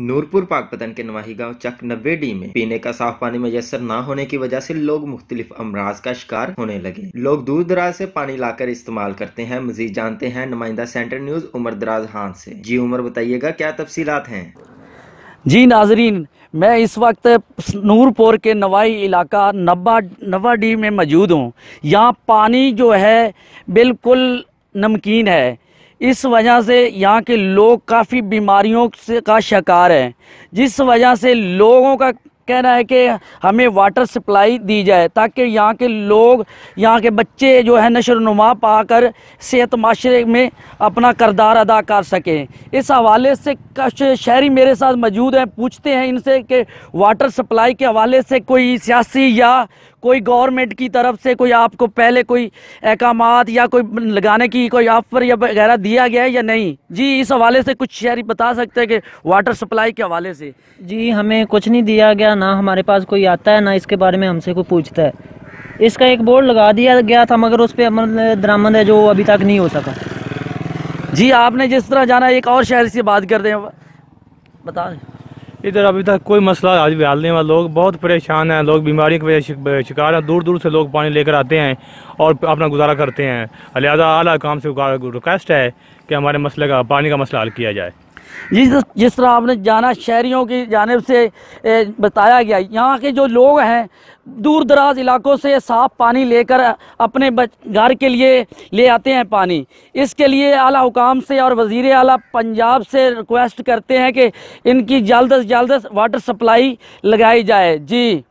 नूरपुर पाकपतन के नवाही गांव चक नब्बे डी में पीने का साफ पानी मैसर न होने की वजह से लोग मुख्तलिफ अमराज का शिकार होने लगे लोग दूर दराज से पानी लाकर इस्तेमाल करते हैं मजीद जानते हैं नुमाइंदा सेंटर न्यूज उमर दराज हान से जी उमर बताइएगा क्या तफसीलात हैं जी नाजरीन मैं इस वक्त नूरपुर के नवाई इलाका नब्बा नब्बा डी में मौजूद हूँ यहाँ पानी जो है बिल्कुल नमकीन है इस वजह से यहाँ के लोग काफ़ी बीमारियों से का शिकार हैं जिस वजह से लोगों का कहना है कि हमें वाटर सप्लाई दी जाए ताकि यहाँ के लोग यहाँ के बच्चे जो है नशर नुमा पा कर सेहत माशरे में अपना करदार अदा कर सकें इस हवाले से कुछ शहरी मेरे साथ मौजूद हैं पूछते हैं इनसे कि वाटर सप्लाई के हवाले से कोई सियासी या कोई गवर्नमेंट की तरफ से कोई आपको पहले कोई अहकाम या कोई लगाने की कोई ऑफर या वगैरह दिया गया है या नहीं जी इस हवाले से कुछ शहरी बता सकते हैं कि वाटर सप्लाई के हवाले से जी हमें कुछ नहीं दिया गया ना हमारे पास कोई आता है ना इसके बारे में हमसे कोई पूछता है इसका एक बोर्ड लगा दिया गया था मगर उस पर अमल दरामद है जो अभी तक नहीं हो सका जी आपने जिस तरह जाना एक और शहर से बात कर हैं बता इधर अभी तक कोई मसला आज भी हाल नहीं हुआ लोग बहुत परेशान हैं लोग बीमारी की वजह से शिकार हैं दूर दूर से लोग पानी लेकर आते हैं और अपना गुजारा करते हैं लिहाजा आला काम से रिक्वेस्ट है कि हमारे मसले का पानी का मसला हल किया जाए जिस जिस तरह आपने जाना शहरीों की जानब से बताया गया यहाँ के जो लोग हैं दूर दराज इलाकों से साफ़ पानी लेकर अपने घर के लिए ले आते हैं पानी इसके लिए आला हुकाम से और वज़ी अला पंजाब से रिक्वेस्ट करते हैं कि इनकी जल्द अज जल्द वाटर सप्लाई लगाई जाए जी